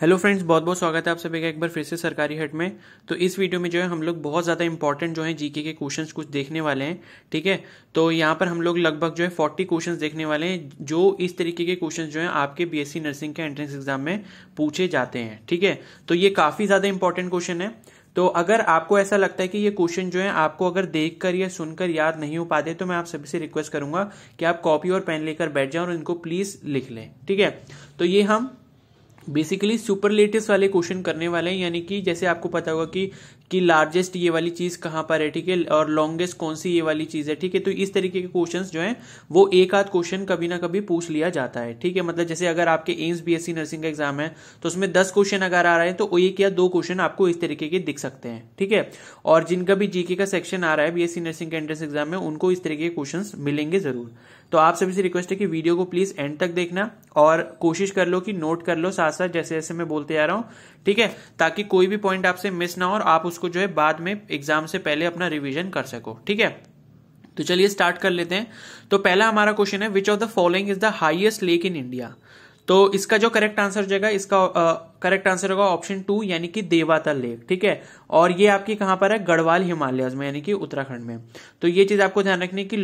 Hello friends बहुत बहुत स्वागत है आप सभी का एक बार फिर से सरकारी हट में तो इस वीडियो में जो है हम लोग बहुत ज़्यादा इंपॉर्टेंट जो है जीके के क्वेश्चंस कुछ देखने वाले हैं ठीक है तो यहाँ पर हम लोग लगभग जो है फोर्टी क्वेश्चंस देखने वाले हैं जो इस तरीके के क्वेश्चंस जो है आपके बीएससी नर्सिंग के एंट्रेंस एग्जाम में पूछे जाते हैं ठीक है तो ये काफ़ी ज़्यादा इंपॉर्टेंट क्वेश्चन है तो अगर आपको ऐसा लगता है कि ये क्वेश्चन जो है आपको अगर देख कर या सुनकर याद नहीं हो पाते तो मैं आप सभी से रिक्वेस्ट करूंगा कि आप कॉपी और पेन लेकर बैठ जाएं और इनको प्लीज लिख लें ठीक है तो ये हम बेसिकली सुपरलेटिव्स वाले क्वेश्चन करने वाले हैं यानी कि जैसे आपको पता होगा कि कि लार्जेस्ट ये वाली चीज़ कहाँ पर है ठीक है और लॉन्गेस्ट कौन सी ये वाली चीज़ है ठीक है तो इस तरीके के क्वेश्चंस जो हैं वो एक आध क्वेश्चन कभी ना कभी पूछ लिया जाता है ठीक है मतलब जैसे अगर आपके एम्स बीएससी नर्सिंग का एग्जाम है तो उसमें दस क्वेश्चन अगर आ रहे हैं तो एक या दो क्वेश्चन आपको इस तरीके के दिख सकते हैं ठीक है और जिनका भी जीके का सेक्शन आ रहा है बीएससी नर्सिंग के एंट्रेंस एग्जाम में उनको इस तरीके के क्वेश्चन मिलेंगे जरूर तो आप सभी से रिक्वेस्ट है कि वीडियो को प्लीज एंड तक देखना और कोशिश कर लो कि नोट कर लो साथ साथ जैसे जैसे मैं बोलते आ रहा हूँ ठीक है ताकि कोई भी पॉइंट आपसे मिस ना हो और आप उसको जो है बाद में एग्जाम से पहले अपना रिविजन कर सको ठीक है तो चलिए स्टार्ट कर लेते हैं तो पहला हमारा क्वेश्चन है which of the following is the highest lake in India तो इसका जो करेक्ट आंसर हो जाएगा इसका करेक्ट आंसर होगा ऑप्शन टू यानी कि देवातल लेक ठीक है और ये आपकी कहां पर है गढ़वाल हिमालय में यानी कि उत्तराखंड में तो ये चीज आपको ध्यान है कि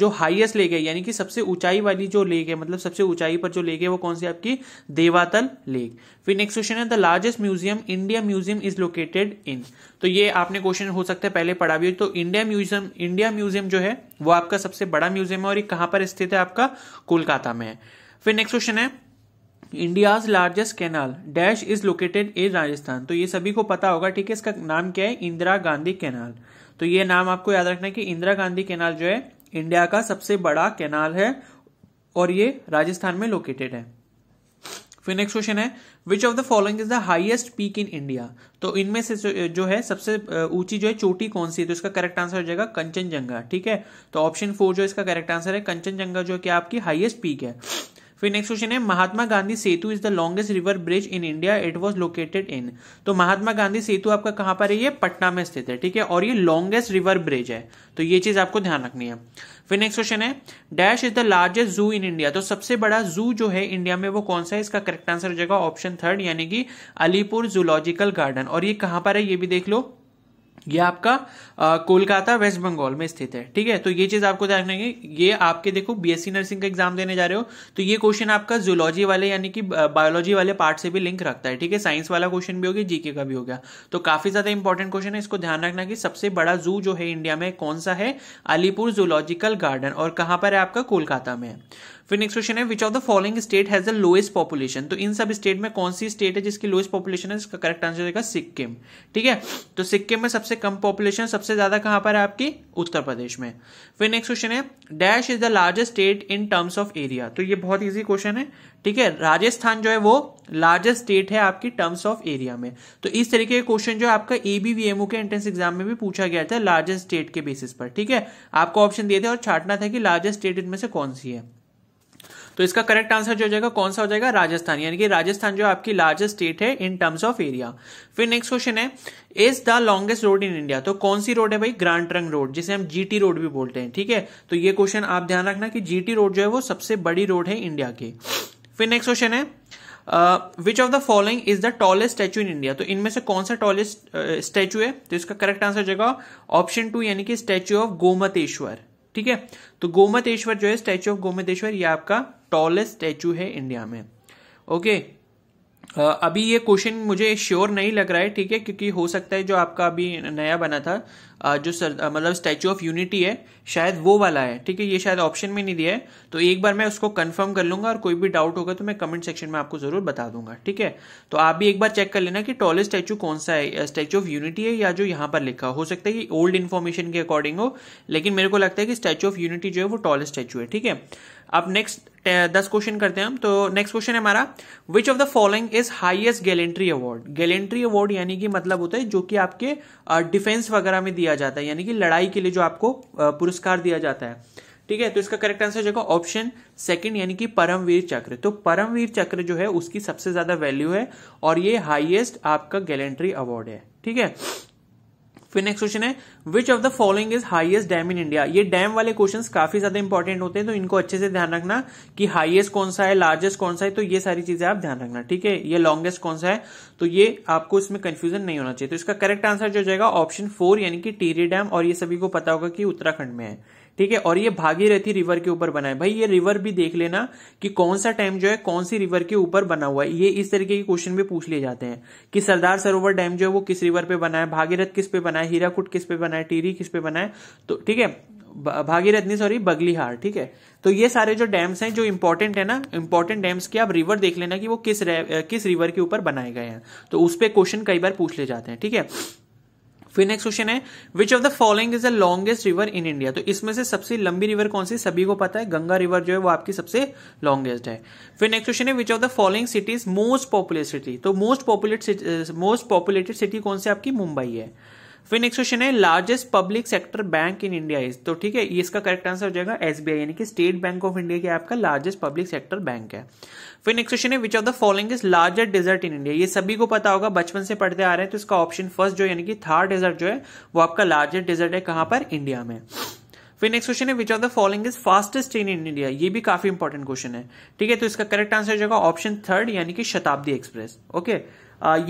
जो हाईएस्ट लेक है यानी कि सबसे ऊंचाई वाली जो लेक है मतलब सबसे ऊंचाई पर जो लेक है वो कौन सी आपकी देवातल लेक फिर नेक्स्ट क्वेश्चन है the largest museum India museum is located in तो ये आपने क्वेश्चन हो सकता है पहले पढ़ा भी तो इंडिया म्यूजियम इंडिया म्यूजियम जो है वो आपका सबसे बड़ा म्यूजियम है और ये कहां पर स्थित है आपका कोलकाता में है फिर नेक्स्ट क्वेश्चन है India's largest canal dash is located in Rajasthan तो ये सभी को पता होगा ठीक है इसका नाम क्या है इंदिरा गांधी कैनाल तो ये नाम आपको याद रखना है कि इंदिरा गांधी कैनाल जो है इंडिया का सबसे बड़ा कैनाल है और ये राजस्थान में लोकेटेड है फिर नेक्स्ट क्वेश्चन है which of the following is the highest peak in India तो इनमें से जो है सबसे ऊंची जो है चोटी कौन सी है तो इसका करेक्ट आंसर हो जाएगा कंचनजंगा ठीक है तो ऑप्शन फोर जो इसका करेक्ट आंसर है कंचनजंगा जो कि आपकी हाइएस्ट पीक है फिर नेक्स्ट क्वेश्चन है Mahatma Gandhi Setu is the longest river bridge in India it was located in तो महात्मा गांधी सेतु आपका कहां पर है ये पटना में स्थित है ठीक है और ये लॉन्गेस्ट रिवर ब्रिज है तो ये चीज आपको ध्यान रखनी है फिर नेक्स्ट क्वेश्चन है dash is the largest zoo in India तो सबसे बड़ा जू जो है इंडिया में वो कौन सा है इसका करेक्ट आंसर हो जाएगा ऑप्शन थर्ड यानी कि अलीपुर जूलॉजिकल गार्डन और ये कहां पर है ये भी देख लो ये आपका कोलकाता वेस्ट बंगाल में स्थित है ठीक है तो ये चीज आपको ध्यान रखेंगे ये आपके देखो बीएससी नर्सिंग का एग्जाम देने जा रहे हो तो ये क्वेश्चन आपका जूलॉजी वाले यानी कि बायोलॉजी वाले पार्ट से भी लिंक रखता है ठीक है साइंस वाला क्वेश्चन भी हो गया जीके का भी हो गया तो काफी ज्यादा इंपॉर्टेंट क्वेश्चन है इसको ध्यान रखना कि सबसे बड़ा जू जो है इंडिया में कौन सा है अलीपुर जूलॉजिकल गार्डन और कहां पर है आपका कोलकाता में फिर नेक्स्ट क्वेश्चन है which of the following state has the lowest population तो इन सब स्टेट में कौन सी स्टेट है जिसकी लोएस्ट पॉपुलेशन है इसका करेक्ट आंसर देगा सिक्किम ठीक है तो सिक्किम में सबसे कम पॉपुलेशन सबसे ज्यादा कहां पर है आपकी उत्तर प्रदेश में फिर नेक्स्ट क्वेश्चन है dash is the largest state in terms of area तो ये बहुत ईजी क्वेश्चन है ठीक है राजस्थान जो है वो लार्जेस्ट स्टेट है आपकी टर्म्स ऑफ एरिया में तो इस तरीके का क्वेश्चन जो आपका एबीवीएमओ के एंट्रेंस एग्जाम में भी पूछा गया था लार्जेस्ट स्टेट के बेसिस पर ठीक है आपको ऑप्शन दिए थे और छाटना था कि लार्जेस्ट स्टेट इनमें से कौन सी है तो इसका करेक्ट आंसर जो हो जाएगा कौन सा हो जाएगा राजस्थान यानी कि राजस्थान जो आपकी लार्जेस्ट स्टेट है इन टर्म्स ऑफ एरिया फिर नेक्स्ट क्वेश्चन है is the longest road in India तो कौन सी रोड है भाई ग्रांड ट्रंक रोड जिसे हम जीटी रोड भी बोलते हैं ठीक है तो ये क्वेश्चन आप ध्यान रखना कि जीटी रोड जो है वो सबसे बड़ी रोड है इंडिया की फिर नेक्स्ट क्वेश्चन है which of the following is the tallest statue in India तो इनमें से कौन सा टॉलेस्ट स्टैचू uh, है तो इसका करेक्ट आंसर हो जाएगा ऑप्शन टू यानी कि स्टैचू ऑफ गोमतेश्वर ठीक है तो गोमतेश्वर जो है स्टैचू ऑफ गोमतेश्वर ये आपका टॉलेस्ट स्टैचू है इंडिया में ओके अभी ये क्वेश्चन मुझे श्योर नहीं लग रहा है ठीक है क्योंकि हो सकता है जो आपका अभी नया बना था जो सर मतलब स्टैचू ऑफ यूनिटी है शायद वो वाला है ठीक है ये शायद ऑप्शन में नहीं दिया है तो एक बार मैं उसको कंफर्म कर लूंगा और कोई भी डाउट होगा तो मैं कमेंट सेक्शन में आपको ज़रूर बता दूंगा ठीक है तो आप भी एक बार चेक कर लेना कि टॉले स्टैचू कौन सा है स्टैचू ऑफ यूनिटी है या जो यहाँ पर लिखा हो सकता है कि ओल्ड इन्फॉर्मेशन के अकॉर्डिंग हो लेकिन मेरे को लगता है कि स्टैचू ऑफ यूनिटी जो है वो टॉले स्टैचू है ठीक है अब नेक्स्ट दस क्वेश्चन करते हैं हम तो नेक्स्ट क्वेश्चन है हमारा which of the following is highest gallantry award gallantry award यानी कि मतलब होता है जो कि आपके डिफेंस वगैरह में दिया दिया जाता है यानी कि लड़ाई के लिए जो आपको पुरस्कार दिया जाता है ठीक है तो इसका करेक्ट आंसर जगह ऑप्शन सेकंड यानी कि परमवीर चक्र तो परमवीर चक्र जो है उसकी सबसे ज्यादा वैल्यू है और ये हाईएस्ट आपका गैलेंट्री अवार्ड है ठीक है फिर नेक्स्ट क्वेश्चन है which of the following is highest dam in India ये डैम वाले क्वेश्चन काफी ज्यादा इंपॉर्टेंट होते हैं तो इनको अच्छे से ध्यान रखना कि हाईएस्ट कौन सा है लार्जेस्ट कौन सा है तो ये सारी चीजें आप ध्यान रखना ठीक है ये लॉन्गेस्ट कौन सा है तो ये आपको इसमें कंफ्यूजन नहीं होना चाहिए तो इसका करेक्ट आंसर जो जाएगा ऑप्शन फोर यानी कि टीरी डैम और ये सभी को पता होगा कि उत्तराखंड में है ठीक है और ये भागीरथी रिवर के ऊपर बना है भाई ये रिवर भी देख लेना कि कौन सा डैम जो है कौन सी रिवर के ऊपर बना हुआ है ये इस तरीके के क्वेश्चन भी पूछ लिए जाते हैं कि सरदार सरोवर डैम जो है वो किस रिवर पे बना है भागीरथ किस पे बना है हीराकुट किस पे बना है टीरी किस पे बना है तो ठीक है भागीरथनी सॉरी बगलीहार ठीक है तो ये सारे जो डैम्स हैं जो इंपॉर्टेंट है ना इंपॉर्टेंट डैम्स की आप रिवर देख लेना कि वो किस किस रिवर के ऊपर बनाए गए हैं तो उस पर क्वेश्चन कई बार पूछ ले जाते हैं ठीक है फिर नेक्स्ट क्वेश्चन है which of the following is the longest river in India तो इसमें से सबसे लंबी रिवर कौन सी सभी को पता है गंगा रिवर जो है वो आपकी सबसे लॉन्गेस्ट है फिर नेक्स्ट क्वेश्चन है which of the following cities most populate city तो most populate most populated city कौन सी आपकी मुंबई है फिर नेक्स्ट क्वेश्चन है largest public sector bank in India is तो ठीक है इसका करेक्ट आंसर हो जाएगा एसबीआई यानी कि स्टेट बैंक ऑफ इंडिया के आपका लार्जेस्ट पब्लिक सेक्टर बैंक है फिर नेक्स्ट क्वेश्चन है which of the following is larger desert in India ये सभी को पता होगा बचपन से पढ़ते आ रहे हैं तो इसका ऑप्शन फर्स्ट जो यानी कि थर्ड डेजर्ट जो है वो आपका लार्जेस्ट डेजर्ट है कहां पर इंडिया में फिर नेक्स्ट क्वेश्चन है which of the following is fastest train in India ये भी काफी इंपॉर्टेंट क्वेश्चन है ठीक है तो इसका करेक्ट आंसर हो जाएगा ऑप्शन थर्ड यानी कि शताब्दी एक्सप्रेस ओके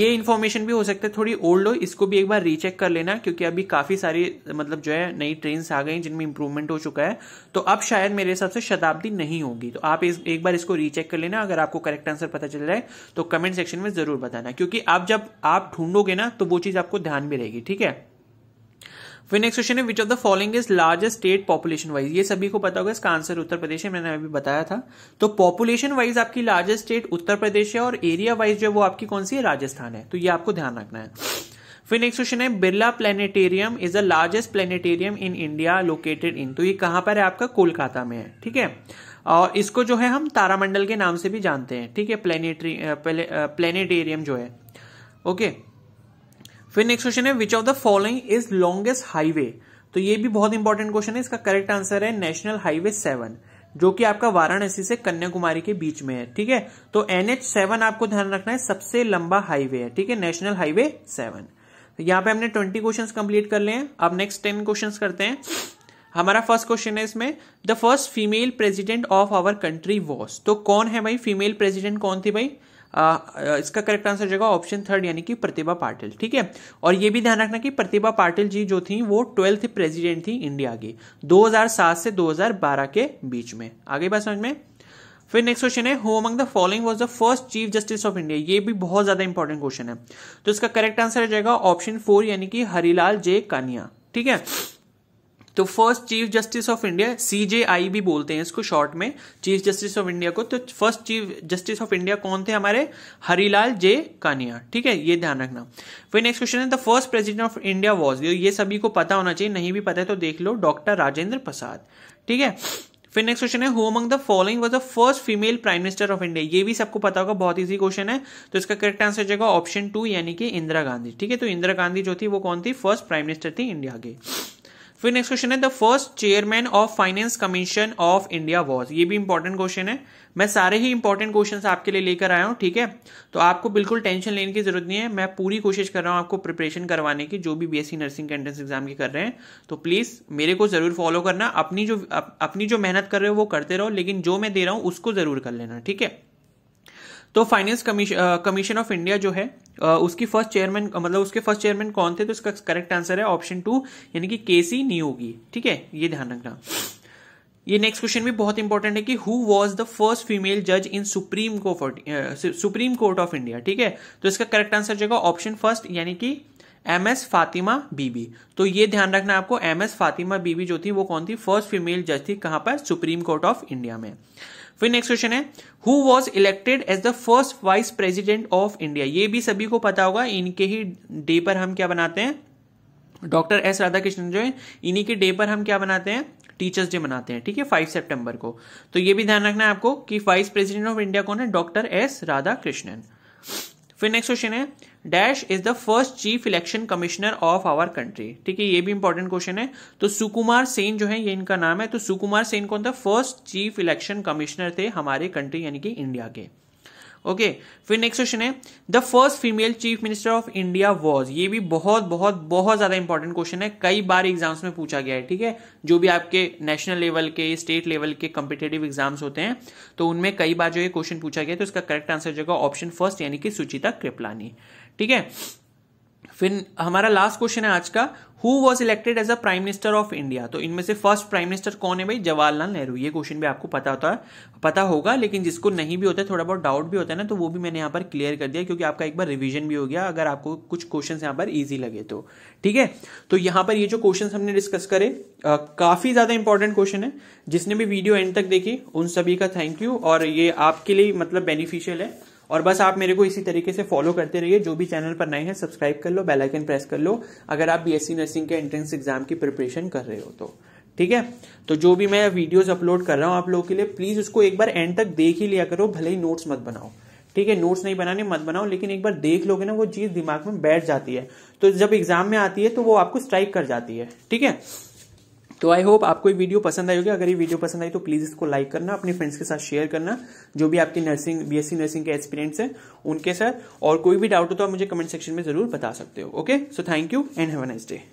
ये इन्फॉर्मेशन भी हो सकता है थोड़ी ओल्ड हो इसको भी एक बार रीचेक कर लेना क्योंकि अभी काफी सारी मतलब जो है नई ट्रेन आ गई जिनमें इंप्रूवमेंट हो चुका है तो अब शायद मेरे हिसाब से शताब्दी नहीं होगी तो आप इस, एक बार इसको रीचेक कर लेना अगर आपको करेक्ट आंसर पता चल रहा है तो कमेंट सेक्शन में जरूर बताना क्योंकि आप जब आप ढूंढोगे ना तो वो चीज आपको ध्यान में रहेगी ठीक है फिर नेक्स्ट क्वेश्चन है which of the following is largest state population wise ये सभी को पता होगा इसका आंसर उत्तर प्रदेश है मैंने अभी बताया था तो पॉपुलेशन वाइज आपकी लार्जेस्ट स्टेट उत्तर प्रदेश है और एरिया वाइज जो है वो आपकी कौन सी है राजस्थान है तो ये आपको ध्यान रखना है फिर नेक्स्ट क्वेश्चन है Birla planetarium is the largest planetarium in India located in तो ये कहां पर है आपका कोलकाता में है ठीक है और इसको जो है हम तारामंडल के नाम से भी जानते हैं ठीक है प्लेनेटरी प्लेनेटेरियम जो है ओके okay. फिर नेक्स्ट क्वेश्चन है which of the following is longest highway तो ये भी बहुत इंपॉर्टेंट क्वेश्चन है इसका करेक्ट आंसर है नेशनल हाईवे सेवन जो कि आपका वाराणसी से कन्याकुमारी के बीच में है ठीक है तो एन एच सेवन आपको ध्यान रखना है सबसे लंबा हाईवे है ठीक है नेशनल हाईवे सेवन तो यहाँ पे हमने ट्वेंटी क्वेश्चन कंप्लीट कर लिए हैं अब नेक्स्ट टेन क्वेश्चन करते हैं हमारा फर्स्ट क्वेश्चन है इसमें the first female president of our country was तो कौन है भाई फीमेल प्रेसिडेंट कौन थी भाई आ, इसका करेक्ट आंसर जाएगा ऑप्शन थर्ड यानी कि प्रतिभा पाटिल ठीक है और ये भी ध्यान रखना कि प्रतिभा पाटिल जी जो थी वो ट्वेल्थ प्रेसिडेंट थी इंडिया की 2007 से 2012 के बीच में आगे बात समझ में फिर नेक्स्ट क्वेश्चन है who among the following was the first chief justice of India ये भी बहुत ज्यादा इंपॉर्टेंट क्वेश्चन है तो इसका करेक्ट आंसर हो जाएगा ऑप्शन फोर यानी कि हरिलाल जे कानिया ठीक है तो first chief justice of India CJI भी बोलते हैं इसको शॉर्ट में चीफ जस्टिस ऑफ इंडिया को तो first chief justice of India कौन थे हमारे हरिलाल जे कानिया ठीक है ये ध्यान रखना फिर नेक्स्ट क्वेश्चन है the first president of India was ये सभी को पता होना चाहिए नहीं भी पता है तो देख लो डॉक्टर राजेंद्र प्रसाद ठीक है फिर नेक्स्ट क्वेश्चन है who among the following was the first female prime minister of India ये भी सबको पता होगा बहुत इजी क्वेश्चन है तो इसका करेक्ट आंसर जाएगा ऑप्शन टू यानी कि इंदिरा गांधी ठीक है तो इंदिरा गांधी जो थी वो कौन थी फर्स्ट प्राइम मिनिस्टर थी इंडिया के फिर नेक्स्ट क्वेश्चन है the first chairman of finance commission of India was ये भी इंपॉर्टेंट क्वेश्चन है मैं सारे ही इंपॉर्टेंट क्वेश्चन आपके लिए लेकर आया हूं ठीक है तो आपको बिल्कुल टेंशन लेने की जरूरत नहीं है मैं पूरी कोशिश कर रहा हूँ आपको प्रिपरेशन करवाने की जो भी बीएससी नर्सिंग के एंट्रेंस एग्जाम की कर रहे हैं तो प्लीज मेरे को जरूर फॉलो करना अपनी जो अप, अपनी जो मेहनत कर रहे हो वो करते रहो लेकिन जो मैं दे रहा हूं उसको जरूर कर लेना ठीक है तो फाइनेंस कमीशन ऑफ इंडिया जो है उसकी फर्स्ट चेयरमैन मतलब उसके फर्स्ट चेयरमैन कौन थे तो इसका करेक्ट आंसर है ऑप्शन टू यानी कि केसी नियोगी ठीक है ये ध्यान रखना ये नेक्स्ट क्वेश्चन भी बहुत इंपॉर्टेंट है कि who was the first female जज in supreme court supreme court of India ठीक है तो इसका करेक्ट आंसर जाएगा ऑप्शन फर्स्ट यानी कि एम एस फातिमा बीबी तो ये ध्यान रखना आपको एम एस फातिमा बीबी जो थी वो कौन थी फर्स्ट फीमेल जज थी कहां पर सुप्रीम कोर्ट ऑफ इंडिया में फिर नेक्स्ट क्वेश्चन है who was elected as the first vice president of India ये भी सभी को पता होगा इनके ही डे पर हम क्या बनाते हैं डॉक्टर एस राधाकृष्णन जो है इन्हीं के डे पर हम क्या बनाते हैं टीचर्स डे मनाते हैं ठीक है फाइव सेप्टेम्बर को तो ये भी ध्यान रखना है आपको कि वाइस प्रेसिडेंट ऑफ इंडिया कौन है डॉक्टर एस राधा कृष्णन फिर नेक्स्ट क्वेश्चन है dash is the first chief election commissioner of our country ठीक है ये भी इंपॉर्टेंट क्वेश्चन है तो सुकुमार सेन जो है ये इनका नाम है तो सुकुमार सेन कौन था फर्स्ट चीफ इलेक्शन कमिश्नर थे हमारे कंट्री यानी कि इंडिया के ओके फिर नेक्स्ट क्वेश्चन है the first female chief minister of India was ये भी बहुत बहुत बहुत ज्यादा इंपॉर्टेंट क्वेश्चन है कई बार एग्जाम्स में पूछा गया है ठीक है जो भी आपके नेशनल लेवल के स्टेट लेवल के कॉम्पिटेटिव एग्जाम्स होते हैं तो उनमें कई बार जो ये क्वेश्चन पूछा गया तो इसका करेक्ट आंसर जो ऑप्शन फर्स्ट यानी कि सुचिता कृपलानी ठीक है फिर हमारा लास्ट क्वेश्चन है आज का who was elected as a prime minister of India तो इनमें से फर्स्ट प्राइम मिनिस्टर कौन है भाई जवाहरलाल नेहरू ये क्वेश्चन भी आपको पता होता है पता होगा लेकिन जिसको नहीं भी होता है थोड़ा बहुत डाउट भी होता है ना तो वो भी मैंने यहाँ पर क्लियर कर दिया क्योंकि आपका एक बार रिविजन भी हो गया अगर आपको कुछ क्वेश्चन यहाँ पर ईजी लगे तो ठीक है तो यहाँ पर ये जो क्वेश्चन हमने डिस्कस करे आ, काफी ज्यादा इंपॉर्टेंट क्वेश्चन है जिसने भी वीडियो एंड तक देखी उन सभी का थैंक यू और ये आपके लिए मतलब बेनिफिशियल है और बस आप मेरे को इसी तरीके से फॉलो करते रहिए जो भी चैनल पर नए हैं सब्सक्राइब कर लो बेल आइकन प्रेस कर लो अगर आप बीएससी नर्सिंग के एंट्रेंस एग्जाम की प्रिपरेशन कर रहे हो तो ठीक है तो जो भी मैं वीडियोस अपलोड कर रहा हूँ आप लोगों के लिए प्लीज उसको एक बार एंड तक देख ही लिया करो भले ही नोट्स मत बनाओ ठीक है नोट्स नहीं बनाने मत बनाओ लेकिन एक बार देख लोगे ना वो चीज दिमाग में बैठ जाती है तो जब एग्जाम में आती है तो वो आपको स्ट्राइक कर जाती है ठीक है तो आई होप आपको ये वीडियो पसंद आई होगी अगर ये वीडियो पसंद आई तो प्लीज़ इसको लाइक करना अपने फ्रेंड्स के साथ शेयर करना जो भी आपके नर्सिंग बीएससी नर्सिंग के एक्सपीरियंस हैं उनके साथ और कोई भी डाउट हो तो आप मुझे कमेंट सेक्शन में ज़रूर बता सकते हो okay so thank you and have a nice day